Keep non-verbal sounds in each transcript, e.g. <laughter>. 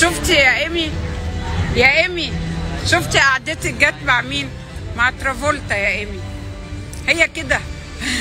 شفتي يا ايمي يا ايمي شفتي قعدتك جت مع مين مع ترافولتا يا ايمي هي كده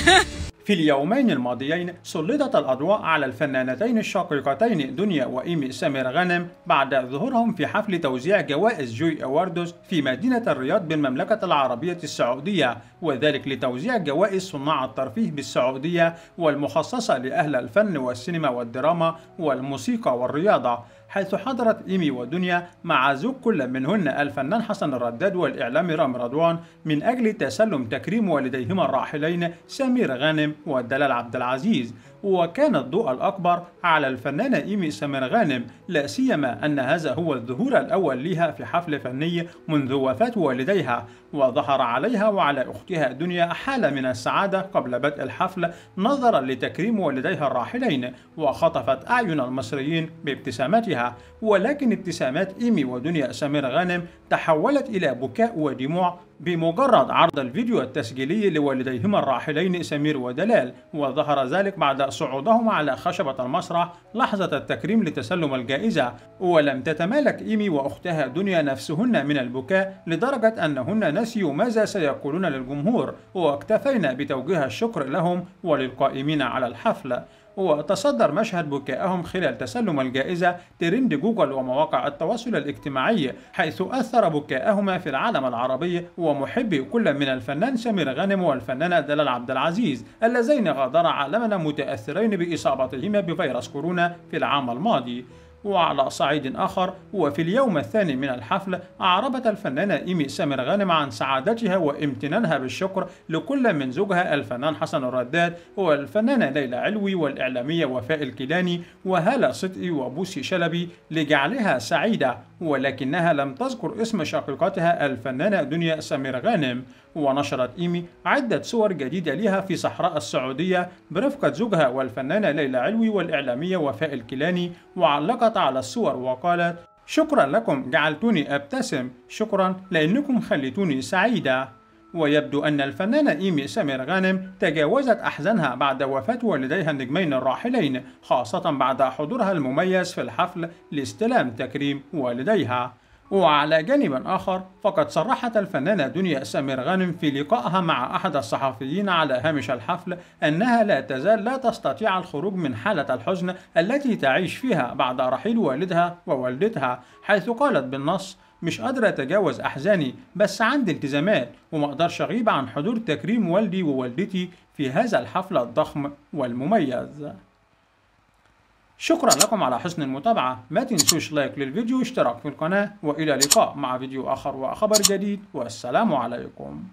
<laughs> في اليومين الماضيين سلطت الأضواء على الفنانتين الشقيقتين دنيا وإيمي سمير غانم بعد ظهورهم في حفل توزيع جوائز جوي أواردوز في مدينة الرياض بالمملكة العربية السعودية وذلك لتوزيع جوائز صناع الترفيه بالسعودية والمخصصة لأهل الفن والسينما والدراما والموسيقى والرياضة حيث حضرت إيمي ودنيا مع زوج كل منهن الفنان حسن الرداد والإعلامي رام رضوان من أجل تسلم تكريم والديهما الراحلين سمير غانم والدلال عبد العزيز وكان الضوء الأكبر على الفنانة إيمي سمير غانم لا سيما أن هذا هو الظهور الأول لها في حفل فني منذ وفاة والديها وظهر عليها وعلى أختها دنيا حالة من السعادة قبل بدء الحفل نظرا لتكريم والديها الراحلين وخطفت أعين المصريين بابتساماتها ولكن ابتسامات إيمي ودنيا سمير غانم تحولت إلى بكاء ودموع بمجرد عرض الفيديو التسجيلي لوالديهما الراحلين سمير ودلال وظهر ذلك بعد صعودهما على خشبة المسرح لحظة التكريم لتسلم الجائزة ولم تتمالك إيمي وأختها دنيا نفسهن من البكاء لدرجة أنهن نسيوا ماذا سيقولون للجمهور واكتفينا بتوجيه الشكر لهم وللقائمين على الحفل وتصدر مشهد بكائهم خلال تسلم الجائزة ترند جوجل ومواقع التواصل الاجتماعي حيث أثر بكائهما في العالم العربي ومحبي كل من الفنان سمير غانم والفنانة دلال عبد العزيز اللذين غادرا عالمنا متأثرين بإصابتهما بفيروس كورونا في العام الماضي وعلى صعيد آخر وفي اليوم الثاني من الحفل أعربت الفنانة إيمي سامر غانم عن سعادتها وامتنانها بالشكر لكل من زوجها الفنان حسن الرداد والفنانة ليلى علوي والإعلامية وفاء الكيلاني وهالة صدقي وبوسي شلبي لجعلها سعيدة ولكنها لم تذكر اسم شقيقتها الفنانة دنيا سمير غانم ونشرت إيمي عدة صور جديدة لها في صحراء السعودية برفقة زوجها والفنانة ليلى علوي والإعلامية وفاء الكيلاني وعلقت تعليقات على الصور وقالت شكرا لكم جعلتوني أبتسم شكرا لأنكم خليتوني سعيدة ويبدو أن الفنانة إيمي سمير غانم تجاوزت أحزانها بعد وفاة والديها النجمين الراحلين خاصة بعد حضورها المميز في الحفل لاستلام تكريم والديها وعلى جانب آخر فقد صرحت الفنانة دنيا سمير غانم في لقائها مع أحد الصحفيين على هامش الحفل أنها لا تزال لا تستطيع الخروج من حالة الحزن التي تعيش فيها بعد رحيل والدها ووالدتها حيث قالت بالنص مش قادرة أتجاوز أحزاني بس عندي التزامات وما أقدرش أغيب عن حضور تكريم والدي ووالدتي في هذا الحفل الضخم والمميز شكرا لكم على حسن المتابعة ما تنسوش لايك للفيديو واشتراك في القناة وإلى لقاء مع فيديو آخر وخبر جديد والسلام عليكم